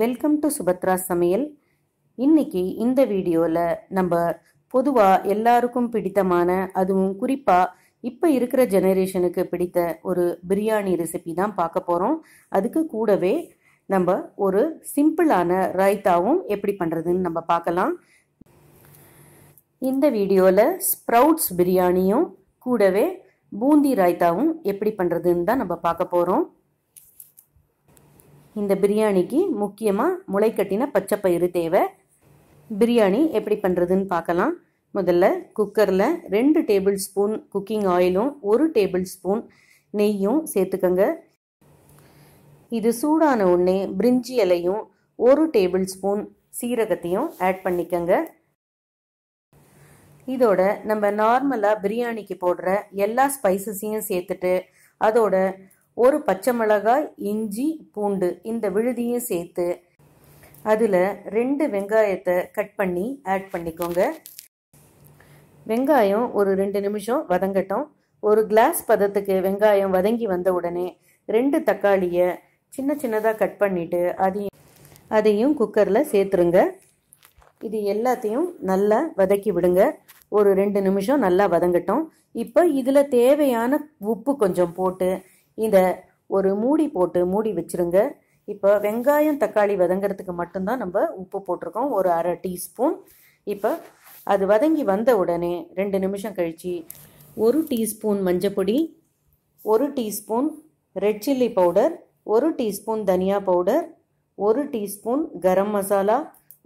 welcome to Subhadra சமையல் இன்னைக்கு இந்த வீடியோவில் நம்ம பொதுவாக எல்லாருக்கும் பிடித்தமான அதுவும் குறிப்பாக இப்போ இருக்கிற ஜெனரேஷனுக்கு பிடித்த ஒரு பிரியாணி ரெசிபி தான் பார்க்க போகிறோம் அதுக்கு கூடவே நம்ம ஒரு சிம்பிளான ரைத்தாவும் எப்படி பண்ணுறதுன்னு நம்ம பார்க்கலாம் இந்த வீடியோவில் ஸ்ப்ரவுட்ஸ் பிரியாணியும் கூடவே பூந்தி ரைத்தாவும் எப்படி பண்ணுறதுன்னு தான் நம்ம பார்க்க போகிறோம் இந்த பிரியாணிக்கு முக்கியமாக முளைக்கட்டின பச்சைப்பயிறு தேவை பிரியாணி எப்படி பண்ணுறதுன்னு பார்க்கலாம் முதல்ல குக்கரில் ரெண்டு டேபிள் ஸ்பூன் குக்கிங் ஆயிலும் ஒரு டேபிள் ஸ்பூன் நெய்யும் சேர்த்துக்கோங்க இது சூடான உடனே பிரிஞ்சி இலையும் ஒரு டேபிள் ஸ்பூன் சீரகத்தையும் ஆட் பண்ணிக்கோங்க இதோட நம்ம நார்மலாக பிரியாணிக்கு போடுற எல்லா ஸ்பைசஸையும் சேர்த்துட்டு அதோட ஒரு பச்சை மிளகாய் இஞ்சி பூண்டு இந்த விழுதியும் சேர்த்து அதில் ரெண்டு வெங்காயத்தை கட் பண்ணி ஆட் பண்ணிக்கோங்க வெங்காயம் ஒரு ரெண்டு நிமிஷம் வதங்கட்டும் ஒரு கிளாஸ் பதத்துக்கு வெங்காயம் வதங்கி வந்த உடனே ரெண்டு தக்காளியை சின்ன சின்னதாக கட் பண்ணிவிட்டு அதையும் அதையும் குக்கரில் சேர்த்துருங்க இது எல்லாத்தையும் நல்லா வதக்கி விடுங்க ஒரு ரெண்டு நிமிஷம் நல்லா வதங்கட்டும் இப்போ இதில் தேவையான உப்பு கொஞ்சம் போட்டு இதை ஒரு மூடி போட்டு மூடி வச்சுருங்க இப்போ வெங்காயம் தக்காளி வதங்கிறதுக்கு மட்டும்தான் நம்ம உப்பு போட்டிருக்கோம் ஒரு அரை டீஸ்பூன் இப்போ அது வதங்கி வந்த உடனே ரெண்டு நிமிஷம் கழித்து ஒரு டீஸ்பூன் மஞ்சப்பொடி ஒரு டீஸ்பூன் ரெட் சில்லி பவுடர் ஒரு டீஸ்பூன் தனியா பவுடர் ஒரு டீஸ்பூன் கரம் மசாலா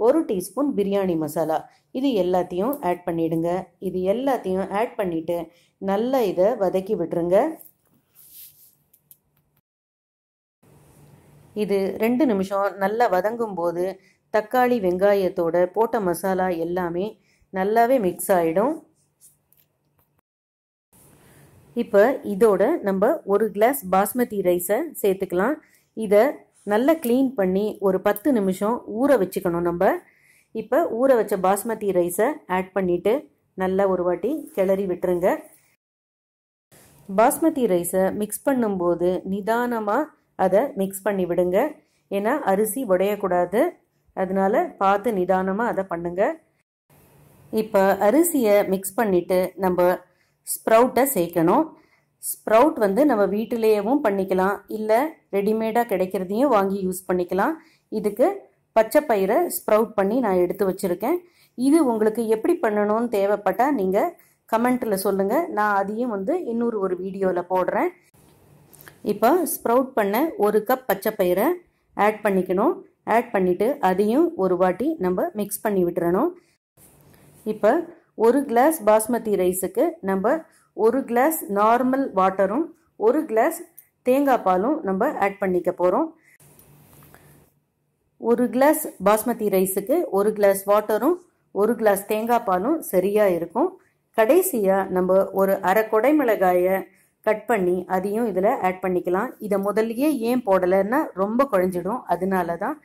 ஒரு டீஸ்பூன் பிரியாணி மசாலா இது எல்லாத்தையும் ஆட் பண்ணிவிடுங்க இது எல்லாத்தையும் ஆட் பண்ணிவிட்டு நல்லா இதை வதக்கி விட்டுருங்க இது ரெண்டு நிமிஷம் நல்லா வதங்கும் போது தக்காளி வெங்காயத்தோட போட்ட மசாலா எல்லாமே நல்லாவே மிக்ஸ் ஆகிடும் இப்போ இதோட நம்ம ஒரு கிளாஸ் பாஸ்மதி ரைஸை சேர்த்துக்கலாம் இதை நல்லா க்ளீன் பண்ணி ஒரு பத்து நிமிஷம் ஊற வச்சுக்கணும் நம்ம இப்போ ஊற வச்ச பாஸ்மதி ரைஸை ஆட் பண்ணிவிட்டு நல்லா ஒரு வாட்டி கிளறி விட்டுருங்க பாஸ்மதி ரைஸை மிக்ஸ் பண்ணும்போது நிதானமாக அதை மிக்ஸ் பண்ணி விடுங்க ஏன்னா அரிசி உடையக்கூடாது அதனால் பார்த்து நிதானமாக அதை பண்ணுங்கள் இப்போ அரிசியை மிக்ஸ் பண்ணிவிட்டு நம்ம ஸ்ப்ரவுட்டை சேர்க்கணும் ஸ்ப்ரவுட் வந்து நம்ம வீட்டிலேயேவும் பண்ணிக்கலாம் இல்லை ரெடிமேடாக கிடைக்கிறதையும் வாங்கி யூஸ் பண்ணிக்கலாம் இதுக்கு பச்சை பயிரை ஸ்ப்ரவுட் பண்ணி நான் எடுத்து வச்சுருக்கேன் இது உங்களுக்கு எப்படி பண்ணணும்னு தேவைப்பட்டால் நீங்கள் கமெண்ட்டில் சொல்லுங்கள் நான் அதையும் வந்து இன்னொரு ஒரு வீடியோவில் போடுறேன் இப்போ ஸ்ப்ரவுட் பண்ண ஒரு கப் பச்சை பயிரை ஆட் பண்ணிக்கணும் ஆட் பண்ணிவிட்டு அதையும் ஒரு வாட்டி நம்ம மிக்ஸ் பண்ணி விட்டுறணும் இப்போ ஒரு கிளாஸ் பாஸ்மதி ரைஸுக்கு நம்ம ஒரு கிளாஸ் நார்மல் வாட்டரும் ஒரு கிளாஸ் தேங்காய் பாலும் நம்ம ஆட் பண்ணிக்க போகிறோம் ஒரு கிளாஸ் பாஸ்மதி ரைஸுக்கு ஒரு கிளாஸ் வாட்டரும் ஒரு கிளாஸ் தேங்காய் பாலும் சரியாக இருக்கும் கடைசியாக நம்ம ஒரு அரை கொடை மிளகாயை கட் பண்ணி அதையும் இதில் ஆட் பண்ணிக்கலாம் இதை முதல்லையே ஏன் போடலைன்னா ரொம்ப குழஞ்சிடும் அதனால தான்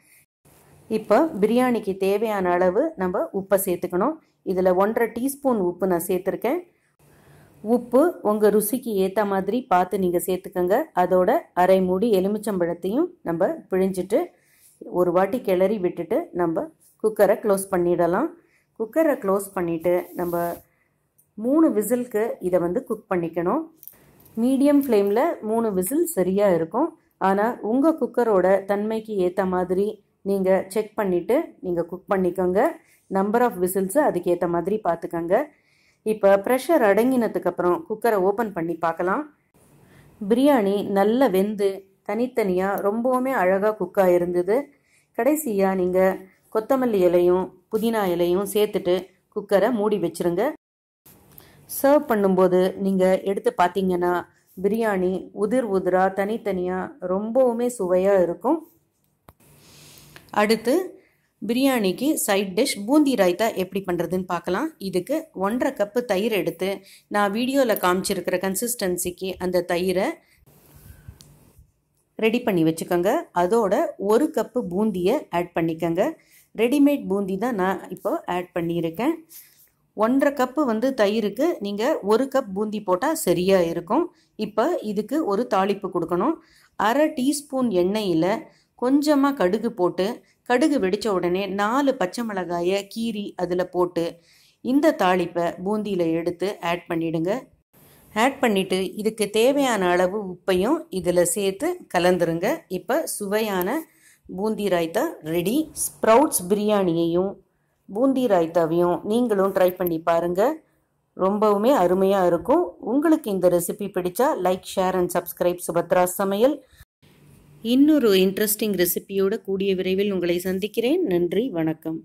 இப்போ பிரியாணிக்கு தேவையான அளவு நம்ம உப்பை சேர்த்துக்கணும் இதில் ஒன்றரை டீஸ்பூன் உப்பு நான் சேர்த்துருக்கேன் உப்பு உங்கள் ருசிக்கு ஏற்ற மாதிரி பார்த்து நீங்கள் சேர்த்துக்கோங்க அதோட அரை மூடி எலுமிச்சம்பழத்தையும் நம்ம பிழிஞ்சிட்டு ஒரு வாட்டி கிளறி விட்டுட்டு நம்ம குக்கரை க்ளோஸ் பண்ணிடலாம் குக்கரை க்ளோஸ் பண்ணிவிட்டு நம்ம மூணு விசிலுக்கு இதை வந்து குக் பண்ணிக்கணும் மீடியம் ஃப்ளேமில் மூணு விசில் சரியாக இருக்கும் ஆனால் உங்கள் குக்கரோட தன்மைக்கு ஏற்ற மாதிரி நீங்கள் செக் பண்ணிவிட்டு நீங்கள் குக் பண்ணிக்கோங்க நம்பர் ஆஃப் விசில்ஸு அதுக்கேற்ற மாதிரி பார்த்துக்கோங்க இப்போ ப்ரெஷர் அடங்கினதுக்கப்புறம் குக்கரை ஓப்பன் பண்ணி பார்க்கலாம் பிரியாணி நல்ல வெந்து தனித்தனியாக ரொம்பவுமே அழகாக குக்காக இருந்தது கடைசியாக நீங்கள் கொத்தமல்லி இலையும் புதினா இலையும் சேர்த்துட்டு குக்கரை மூடி வச்சுருங்க சர்வ் பண்ணும்போது நீங்கள் எடுத்து பார்த்தீங்கன்னா பிரியாணி உதிர் உதிராக தனித்தனியாக ரொம்பவுமே சுவையாக இருக்கும் அடுத்து பிரியாணிக்கு சைட் டிஷ் பூந்தி ராய்த்தா எப்படி பண்ணுறதுன்னு பார்க்கலாம் இதுக்கு ஒன்றரை கப்பு தயிர் எடுத்து நான் வீடியோவில் காமிச்சிருக்கிற கன்சிஸ்டன்சிக்கு அந்த தயிரை ரெடி பண்ணி வச்சுக்கோங்க அதோட ஒரு கப்பு பூந்தியை ஆட் பண்ணிக்கோங்க ரெடிமேட் பூந்தி தான் நான் இப்போ ஆட் பண்ணியிருக்கேன் ஒன்றரை கப்பு வந்து தயிருக்கு நீங்கள் ஒரு கப் பூந்தி போட்டால் சரியாக இருக்கும் இப்போ இதுக்கு ஒரு தாளிப்பு கொடுக்கணும் அரை டீஸ்பூன் எண்ணெயில் கொஞ்சமாக கடுகு போட்டு கடுகு வெடித்த உடனே நாலு பச்சை மிளகாயை கீரி அதில் போட்டு இந்த தாளிப்பை பூந்தியில் எடுத்து ஆட் பண்ணிவிடுங்க ஆட் பண்ணிவிட்டு இதுக்கு தேவையான அளவு உப்பையும் இதில் சேர்த்து கலந்துருங்க இப்போ சுவையான பூந்தி ராய்த்தா ரெடி ஸ்ப்ரவுட்ஸ் பிரியாணியையும் பூந்தி ராய்த்தாவையும் நீங்களும் ட்ரை பண்ணி பாருங்கள் ரொம்பவுமே அருமையாக இருக்கும் உங்களுக்கு இந்த ரெசிபி பிடிச்சா like share and subscribe Subhadra சமையல் இன்னொரு இன்ட்ரெஸ்டிங் ரெசிபியோட கூடிய விரைவில் உங்களை சந்திக்கிறேன் நன்றி வணக்கம்